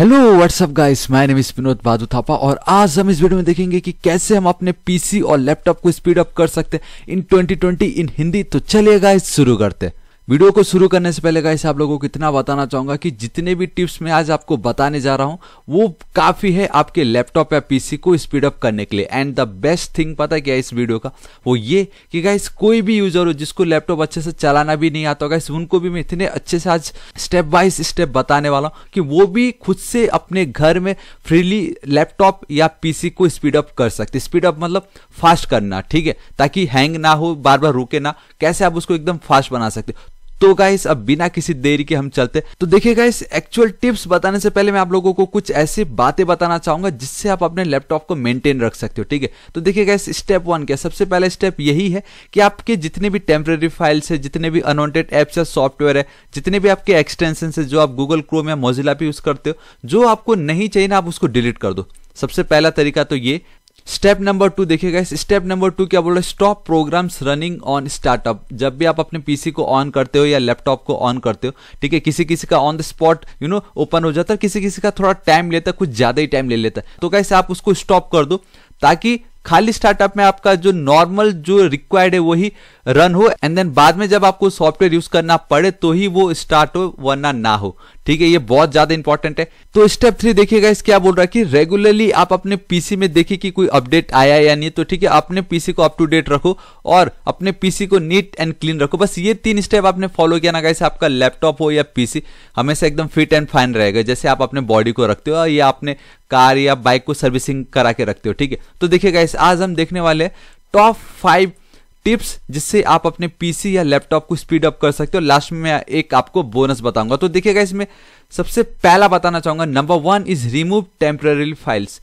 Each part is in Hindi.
hello WhatsApp guys my name is Vinod Badu Thapa और आज हम इस वीडियो में देखेंगे कि कैसे हम अपने पीसी और लैपटॉप को स्पीड अप कर सकते हैं इन 2020 इन हिंदी तो चलिए गाइस शुरू करते हैं वीडियो को शुरू करने से पहले गाइस आप लोगों को इतना बताना चाहूंगा कि जितने भी टिप्स मैं आज आपको बताने जा रहा हूं वो काफी है आपके लैपटॉप या पीसी को स्पीड अप करने के लिए एंड द बेस्ट थिंग पता है क्या इस वीडियो का वो ये कि गाइस कोई भी यूजर हो जिसको लैपटॉप अच्छे से चलाना भी नहीं आता गाइस उनको भी मैं इतने अच्छे से आज स्टेप बाय स्टेप बताने वाला हूँ कि वो भी खुद से अपने घर में फ्रीली लैपटॉप या पीसी को स्पीड अप कर सकते स्पीड अप मतलब फास्ट करना ठीक है ताकि हैंग ना हो बार बार रुके ना कैसे आप उसको एकदम फास्ट बना सकते तो गाइस अब बिना किसी देरी के हम चलते तो देखिए गाइस एक्चुअल टिप्स बताने से पहले मैं आप लोगों को कुछ ऐसी बातें बताना चाहूंगा जिससे आप अपने लैपटॉप को मेंटेन रख सकते हो ठीक है तो देखिए गाइस स्टेप वन क्या सबसे पहले स्टेप यही है कि आपके जितने भी टेम्प्रेरी फाइल्स है जितने भी अनवॉन्टेड एप्स है सॉफ्टवेयर है जितने भी आपके एक्सटेंशन है जो आप गूगल क्रोम या मोजिला पे यूज करते हो जो आपको नहीं चाहिए ना आप उसको डिलीट कर दो सबसे पहला तरीका तो ये स्टेप नंबर टू देखिए इस स्टेप नंबर टू क्या बोल रहे stop programs running on startup जब भी आप अपने पीसी को ऑन करते हो या लैपटॉप को ऑन करते हो ठीक है किसी किसी का on the spot you know open हो जाता है किसी किसी का थोड़ा टाइम लेता है कुछ ज्यादा ही टाइम ले लेता है तो कैसे आप उसको स्टॉप कर दो ताकि खाली स्टार्टअप में आपका जो नॉर्मल जो रिक्वायर्ड है वही रन हो एंड देन बाद में जब आपको सॉफ्टवेयर यूज करना पड़े तो ही वो स्टार्ट हो वरना ना हो ठीक है ये बहुत ज्यादा इंपॉर्टेंट है तो स्टेप थ्री देखिएगा इस क्या बोल रहा है कि रेगुलरली आप अपने पीसी में देखिए कि कोई अपडेट आया या नहीं तो ठीक है अपने पीसी को अप टू डेट रखो और अपने पीसी को नीट एंड क्लीन रखो बस ये तीन स्टेप आपने फॉलो किया ना कैसे आपका लैपटॉप हो या पीसी हमेशा एकदम फिट एंड फाइन रहेगा जैसे आप अपने बॉडी को रखते हो या अपने कार या बाइक को सर्विसिंग करा के रखते हो ठीक है तो देखिएगा गाइस आज हम देखने वाले टॉप फाइव टिप्स जिससे आप अपने पीसी या लैपटॉप को स्पीड अप कर सकते हो लास्ट में मैं एक आपको बोनस बताऊंगा तो देखिएगा इसमें सबसे पहला बताना चाहूंगा number one is remove temporary files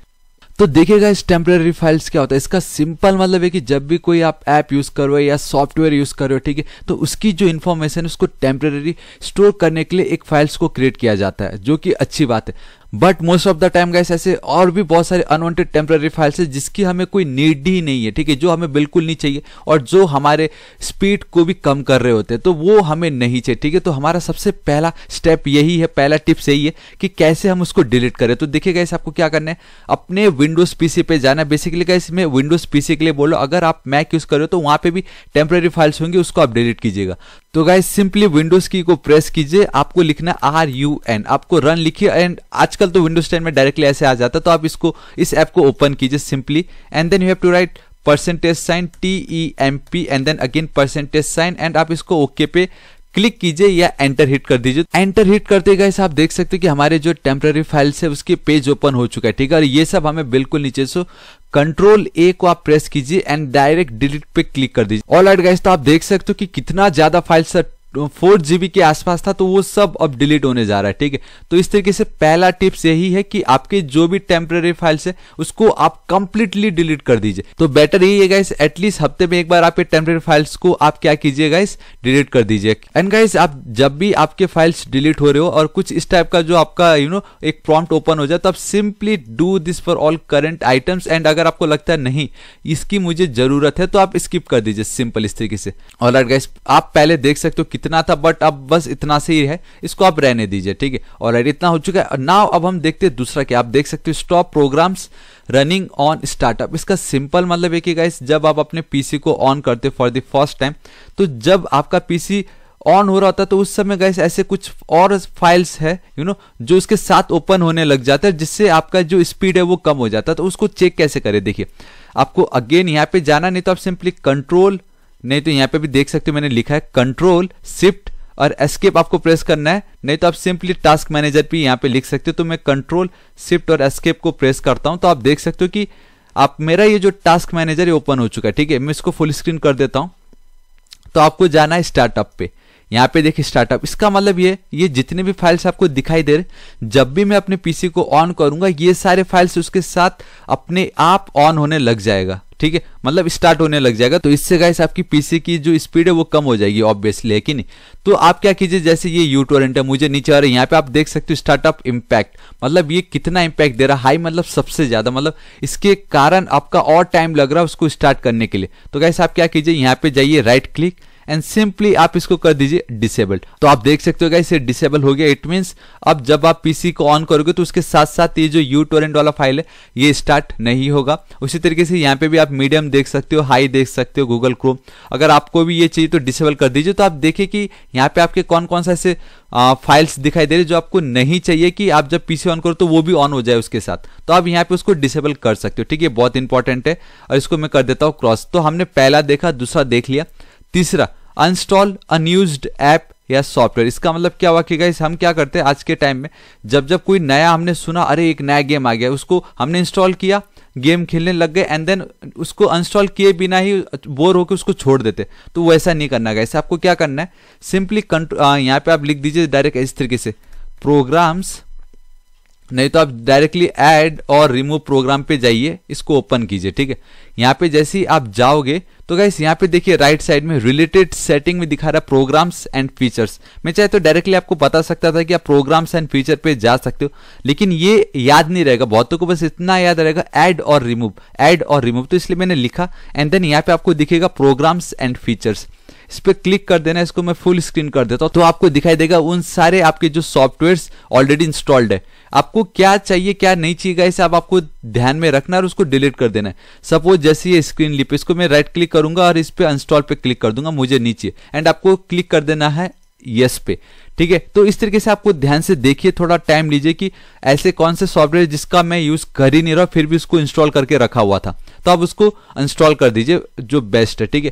तो देखिएगा इस टेम्प्रेरी फाइल्स क्या होता है इसका सिंपल मतलब है कि जब भी कोई आप ऐप यूज़ कर रहे हो या सॉफ्टवेयर यूज़ कर रहे हो ठीक है तो उसकी जो इन्फॉर्मेशन है उसको टेम्प्रेरी स्टोर करने के लिए एक फाइल्स को क्रिएट किया जाता है जो कि अच्छी बात है but most of the time guys ऐसे और भी बहुत सारे अनवांटेड टेम्पररी फाइल्स है जिसकी हमें कोई नीड ही नहीं है ठीक है जो हमें बिल्कुल नहीं चाहिए और जो हमारे स्पीड को भी कम कर रहे होते हैं तो वो हमें नहीं चाहिए ठीक है तो हमारा सबसे पहला स्टेप यही है पहला टिप्स यही है कि कैसे हम उसको डिलीट करें तो देखिए गाइस आपको क्या करना है अपने विंडोज पीसी पे जाना बेसिकली गाइस मैं विंडोज पीसी के लिए बोलो अगर आप मैक यूज कर रहे हो तो वहां पर भी टेम्पररी फाइल्स होंगी उसको आप डिलीट कीजिएगा तो गाइज सिंपली विंडोज की को प्रेस कीजिए आपको लिखना है आर यू एन आपको रन लिखिए एंड आजकल तो विंडोज टेन में डायरेक्टली ऐसे आ जाता है तो आप इसको इस ऐप को ओपन कीजिए simply and then you have to write percentage sign T E M P and then again percentage sign and आप इसको ओके okay पे क्लिक कीजिए या एंटर हिट कर दीजिए एंटर हिट करते गए आप देख सकते हैं कि हमारे जो टेम्पररी फाइल्स है उसके पेज ओपन हो चुका है ठीक है और ये सब हमें बिल्कुल नीचे से कंट्रोल ए को आप प्रेस कीजिए एंड डायरेक्ट डिलीट पे क्लिक कर दीजिए ऑल राइट गाइस तो आप देख सकते हो कि कितना ज्यादा फाइल सर फोर जीबी के आसपास था तो वो सब अब डिलीट होने जा रहा है ठीक है तो इस तरीके से पहला टिप्स यही है कि आपके जो भी टेम्पररी फाइल्स है उसको आप कंप्लीटली डिलीट कर दीजिए तो बेटर यही है गाइस एटलीस्ट हफ्ते में एक बार आपके टेम्पररी फाइल्स को आप क्या कीजिए गाइस डिलीट कर दीजिए एंड गाइस आप जब भी आपके फाइल्स डिलीट हो रहे हो और कुछ इस टाइप का जो आपका यू you नो know, एक प्रॉम्प्ट ओपन हो जाए तो आप simply do this for all current items and अगर आपको लगता है नहीं इसकी मुझे जरूरत है तो आप स्किप कर दीजिए सिंपल इस तरीके से और गाइस आप पहले देख सकते हो कितना था बट अब बस इतना से ही है इसको आप रहने दीजिए ठीक है और इतना हो चुका है नाउ अब हम देखते हैं दूसरा क्या आप देख सकते हो stop programs running on startup इसका सिंपल मतलब एक ही गाइस जब आप अपने पीसी को ऑन करते हो फॉर द फर्स्ट टाइम तो जब आपका पीसी ऑन हो रहा होता तो उस समय गैस ऐसे कुछ और फाइल्स है यू you नो know, जो उसके साथ ओपन होने लग जाता है जिससे आपका जो स्पीड है वो कम हो जाता है तो उसको चेक कैसे करें देखिए आपको अगेन यहाँ पे जाना नहीं तो आप सिंपली कंट्रोल नहीं तो यहाँ पे भी देख सकते हो मैंने लिखा है कंट्रोल शिफ्ट और एस्केप आपको प्रेस करना है नहीं तो आप सिंपली टास्क मैनेजर भी यहाँ पे लिख सकते हो तो मैं कंट्रोल शिफ्ट और एस्केप को प्रेस करता हूँ तो आप देख सकते हो कि आप मेरा ये जो टास्क मैनेजर है ओपन हो चुका है ठीक है मैं इसको फुल स्क्रीन कर देता हूँ तो आपको जाना है स्टार्टअप पे यहाँ पे देखिए स्टार्टअप इसका मतलब ये ये जितने भी फाइल्स आपको दिखाई दे रहे जब भी मैं अपने पीसी को ऑन करूंगा ये सारे फाइल्स उसके साथ अपने आप ऑन होने लग जाएगा ठीक है मतलब स्टार्ट होने लग जाएगा तो इससे गाइस आपकी पीसी की जो स्पीड है वो कम हो जाएगी ऑब्वियसली है कि नहीं तो आप क्या कीजिए जैसे ये यू टोरेंट है मुझे नीचे आ रहा है यहाँ पे आप देख सकते हो स्टार्टअप इम्पैक्ट मतलब ये कितना इम्पैक्ट दे रहा है हाई मतलब सबसे ज्यादा मतलब इसके कारण आपका और टाइम लग रहा है उसको स्टार्ट करने के लिए तो गाइस आप क्या कीजिए यहाँ पे जाइए राइट क्लिक एंड सिंपली आप इसको कर दीजिए डिसेबल्ड तो आप देख सकते हो इसे डिसेबल हो गया इट मीन्स अब जब आप पीसी को ऑन करोगे तो उसके साथ साथ ये जो यू टोरेंट वाला फाइल है ये स्टार्ट नहीं होगा उसी तरीके से यहाँ पे भी आप मीडियम देख सकते हो हाई देख सकते हो गूगल क्रोम अगर आपको भी ये चाहिए तो डिसेबल कर दीजिए तो आप देखिए कि यहाँ पे आपके कौन कौन सा ऐसे फाइल्स दिखाई दे रही जो आपको नहीं चाहिए कि आप जब पीसी ऑन करो तो वो भी ऑन हो जाए उसके साथ तो आप यहाँ पे उसको डिसेबल कर सकते हो ठीक है बहुत इंपॉर्टेंट है और इसको मैं कर देता हूँ क्रॉस तो हमने पहला देखा दूसरा देख लिया तीसरा अनस्टॉल अनयूज ऐप या सॉफ्टवेयर इसका मतलब क्या हुआ कि गाइस हम क्या करते हैं आज के टाइम में जब जब कोई नया हमने सुना अरे एक नया गेम आ गया उसको हमने इंस्टॉल किया गेम खेलने लग गए एंड देन उसको अनस्टॉल किए बिना ही बोर होकर उसको छोड़ देते तो वैसा नहीं करना गाइस आपको क्या करना है सिंपली कंट्रो यहाँ पे आप लिख दीजिए डायरेक्ट इस तरीके से प्रोग्राम्स नहीं तो आप डायरेक्टली ऐड और रिमूव प्रोग्राम पे जाइए इसको ओपन कीजिए ठीक है यहाँ पे जैसे ही आप जाओगे तो गाइस यहाँ पे देखिए राइट साइड में रिलेटेड सेटिंग में दिखा रहा है प्रोग्राम्स एंड फीचर्स मैं चाहे तो डायरेक्टली आपको बता सकता था कि आप प्रोग्राम्स एंड फीचर पे जा सकते हो लेकिन ये याद नहीं रहेगा बहुतों को बस इतना याद रहेगा ऐड और रिमूव ऐड और रिमूव तो इसलिए मैंने लिखा एंड देन यहाँ पे आपको दिखेगा प्रोग्राम्स एंड फीचर्स इस पर क्लिक कर देना इसको मैं फुल स्क्रीन कर देता हूँ तो आपको दिखाई देगा उन सारे आपके जो सॉफ्टवेयर ऑलरेडी इंस्टॉल्ड है आपको क्या चाहिए क्या नहीं चाहिए गाइस आप आपको ध्यान में रखना और उसको डिलीट कर देना है सपोज जैसे ये स्क्रीन लिप इसको मैं राइट क्लिक करूंगा और इस पर इंस्टॉल पे क्लिक कर दूंगा मुझे नीचे एंड आपको क्लिक कर देना है यस पे ठीक है तो इस तरीके से आपको ध्यान से देखिए थोड़ा टाइम लीजिए कि ऐसे कौन से सॉफ्टवेयर जिसका मैं यूज कर ही नहीं रहा फिर भी उसको इंस्टॉल करके रखा हुआ था तो आप उसको इंस्टॉल कर दीजिए जो बेस्ट है ठीक है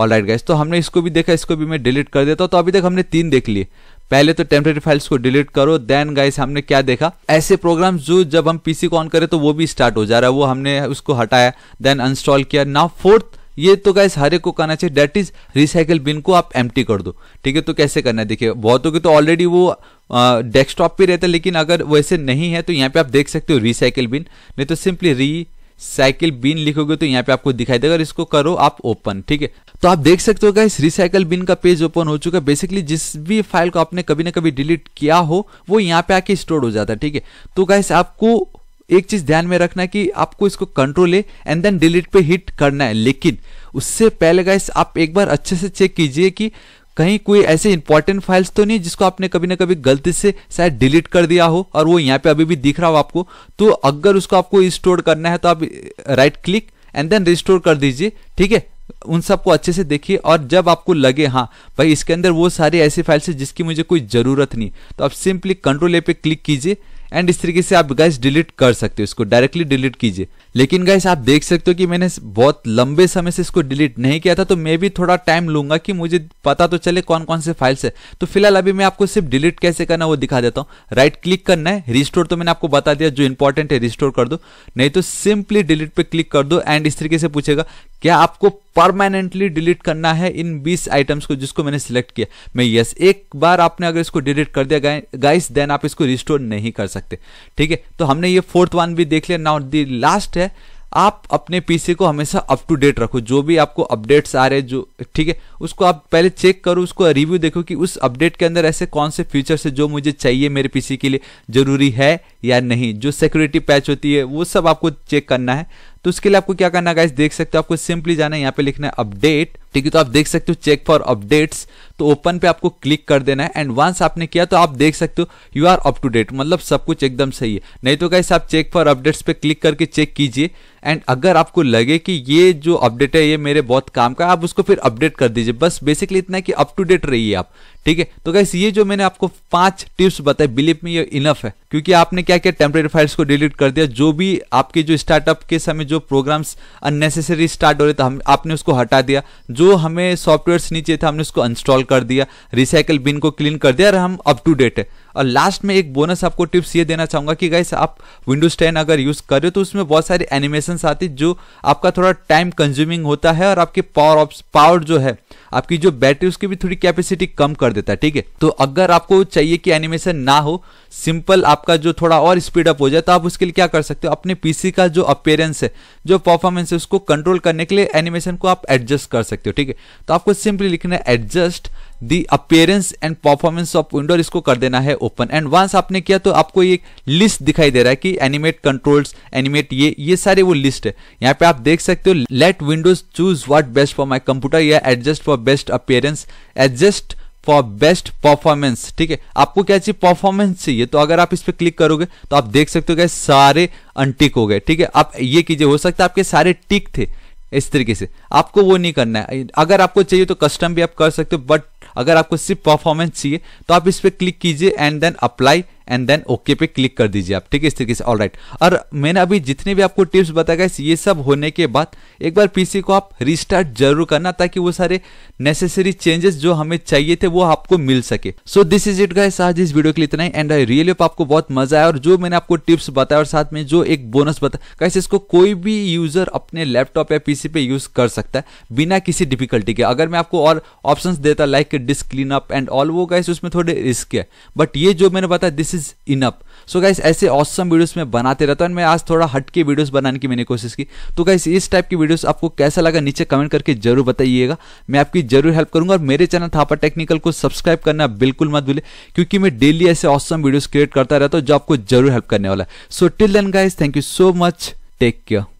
ऑल राइट गाइज तो हमने इसको भी देखा इसको भी मैं डिलीट कर देता हूँ तो अभी तक हमने तीन देख लिए पहले तो टेम्परेरी फाइल्स को डिलीट करो देन गाइस हमने क्या देखा ऐसे प्रोग्राम्स जो जब हम पीसी को ऑन करें तो वो भी स्टार्ट हो जा रहा है वो हमने उसको हटाया देन अनस्टॉल किया ना फोर्थ ये तो गाइस हर एक को करना चाहिए डेट इज रिसाइकल बिन को आप एम कर दो ठीक है तो कैसे करना है देखिए बहुतों के तो ऑलरेडी वो डेस्कटॉप पे रहता है लेकिन अगर वैसे नहीं है तो यहाँ पे आप देख सकते हो रिसाइकल बिन नहीं तो सिंपली री साइकिल बिन लिखोगे तो यहाँ पे आपको दिखाई देगा और इसको करो आप ओपन ठीक है तो आप देख सकते हो इस रिसाइकल बिन का पेज ओपन हो चुका है बेसिकली जिस भी फाइल को आपने कभी ना कभी डिलीट किया हो वो यहाँ पे आके स्टोर हो जाता है ठीक है तो गाइस आपको एक चीज ध्यान में रखना कि आपको इसको कंट्रोल है एंड देन डिलीट पे हिट करना है लेकिन उससे पहले गाइस आप एक बार अच्छे से चेक कीजिए कि कहीं कोई ऐसे इंपॉर्टेंट फाइल्स तो नहीं जिसको आपने कभी ना कभी गलती से शायद डिलीट कर दिया हो और वो यहाँ पे अभी भी दिख रहा हो आपको तो अगर उसको आपको स्टोर करना है तो आप right click and then restore कर दीजिए ठीक है उन सबको अच्छे से देखिए और जब आपको लगे हाँ भाई इसके अंदर वो सारी ऐसी फाइल्स है जिसकी मुझे कोई ज़रूरत नहीं तो आप सिंपली कंट्रोल ए पे क्लिक कीजिए एंड इस तरीके से आप गाइस डिलीट कर सकते हो इसको डायरेक्टली डिलीट कीजिए लेकिन गाइस आप देख सकते हो कि मैंने बहुत लंबे समय से इसको डिलीट नहीं किया था तो मैं भी थोड़ा टाइम लूंगा कि मुझे पता तो चले कौन कौन से फाइल्स है तो फिलहाल अभी मैं आपको सिर्फ डिलीट कैसे करना वो दिखा देता हूँ राइट क्लिक करना है रिस्टोर तो मैंने आपको बता दिया जो इंपॉर्टेंट है रिस्टोर कर दो नहीं तो सिंपली डिलीट पे क्लिक कर दो एंड इस तरीके से पूछेगा क्या आपको परमानेंटली डिलीट करना है इन 20 आइटम्स को जिसको मैंने सिलेक्ट किया मैं यस एक बार आपने अगर इसको डिलीट कर दिया गाइस देन आप इसको रिस्टोर नहीं कर सकते सकते ठीक है तो हमने ये फोर्थ वन भी देख लिया नाउ दी लास्ट है आप अपने पीसी को हमेशा अप टू डेट रखो जो भी आपको अपडेट्स आ रहे हैं जो ठीक है उसको आप पहले चेक करो उसको रिव्यू देखो कि उस अपडेट के अंदर ऐसे कौन से फीचर्स है जो मुझे चाहिए मेरे पीसी के लिए ज़रूरी है या नहीं जो सिक्योरिटी पैच होती है वो सब आपको चेक करना है तो उसके लिए आपको क्या करना है गाइस देख सकते हो आपको सिंपली जाना है यहाँ पे लिखना है अपडेट ठीक है तो आप देख सकते हो चेक फॉर अपडेट्स तो ओपन पे आपको क्लिक कर देना है एंड वंस आपने किया तो आप देख सकते हो you are up to date मतलब सब कुछ एकदम सही है नहीं तो कैसे आप चेक फॉर अपडेट्स पे क्लिक करके चेक कीजिए एंड अगर आपको लगे कि ये जो अपडेट है ये मेरे बहुत काम का आप उसको फिर अपडेट कर दीजिए बस बेसिकली इतना है कि अप टू डेट रहिए आप ठीक है तो कैसे ये जो मैंने आपको पांच टिप्स बताए बिलीव में ये इनफ है क्योंकि आपने क्या क्या टेम्परेरी फाइल्स को डिलीट कर दिया जो भी आपके जो स्टार्टअप के समय जो प्रोग्राम्स अननेसेसरी स्टार्ट हो रहे थे हम आपने उसको हटा दिया जो जो हमें सॉफ्टवेयर नीचे था हमने उसको इंस्टॉल कर दिया रिसाइकल बिन को क्लीन कर दिया और हम अप टू डेट है और लास्ट में एक बोनस आपको टिप्स ये देना चाहूंगा कि गाइस आप विंडोज टेन अगर यूज़ कर रहे हो तो उसमें बहुत सारी एनिमेशन आती जो आपका थोड़ा टाइम कंज्यूमिंग होता है और आपके पावर ऑफ पावर जो है आपकी जो बैटरी उसकी भी थोड़ी कैपेसिटी कम कर देता है ठीक है तो अगर आपको चाहिए कि एनिमेशन ना हो सिंपल आपका जो थोड़ा और स्पीड अप हो जाए तो आप उसके लिए क्या कर सकते हो अपने पीसी का जो अपेयरेंस है जो परफॉर्मेंस है उसको कंट्रोल करने के लिए एनिमेशन को आप एडजस्ट कर सकते हो हो ठीक है तो आपको सिंपली लिखना है adjust the appearance and performance of window इसको कर देना है ओपन एंड वंस आपने किया तो आपको ये लिस्ट दिखाई दे रहा है कि एनिमेट कंट्रोल्स एनिमेट ये ये सारे वो लिस्ट है यहाँ पे आप देख सकते हो let Windows choose what best for my computer या adjust for best appearance adjust for best performance ठीक है आपको क्या चाहिए परफॉर्मेंस चाहिए तो अगर आप इस पर क्लिक करोगे तो आप देख सकते हो क्या सारे अनटिक हो गए ठीक है आप ये कीजिए हो सकता है आपके सारे टिक थे इस तरीके से आपको वो नहीं करना है अगर आपको चाहिए तो कस्टम भी आप कर सकते हो बट अगर आपको सिर्फ परफॉर्मेंस चाहिए तो आप इस पर क्लिक कीजिए and then apply and then okay पे क्लिक कर दीजिए आप ठीक है इस तरीके से ऑल राइट और मैंने अभी जितने भी आपको टिप्स बताया गया ये सब होने के बाद एक बार पीसी को आप रिस्टार्ट जरूर करना ताकि वो सारे नेसेसरी चेंजेस जो हमें चाहिए थे वो आपको मिल सके so this is it guys आज इस वीडियो के लिए इतना ही एंड आई रियली होप आपको बहुत मजा आया और जो मैंने आपको टिप्स बताया और साथ में जो एक बोनस बताया गाइस इसको कोई भी यूजर अपने लैपटॉप या पीसी पे यूज कर सकता है बिना किसी डिफिकल्टी के अगर मैं आपको और ऑप्शन देता like disk clean up and all वो गाइस उसमें थोड़े रिस्क है बट ये जो मैंने बताया this is is enough so guys ऐसे ऑसम वीडियोस मैं बनाते रहता हूँ मैं आज थोड़ा हट के वीडियोस बनाने की मैंने कोशिश की तो गाइस इस टाइप की वीडियोस आपको कैसा लगा नीचे कमेंट करके जरूर बताइएगा मैं आपकी जरूर हेल्प करूंगा और मेरे चैनल थापा टेक्निकल को सब्सक्राइब करना बिल्कुल मत भूले क्योंकि मैं डेली ऐसे ऑसम वीडियोज क्रिएट करता रहता हूँ जो आपको जरूर हेल्प करने वाला है so till then guys thank you so much take care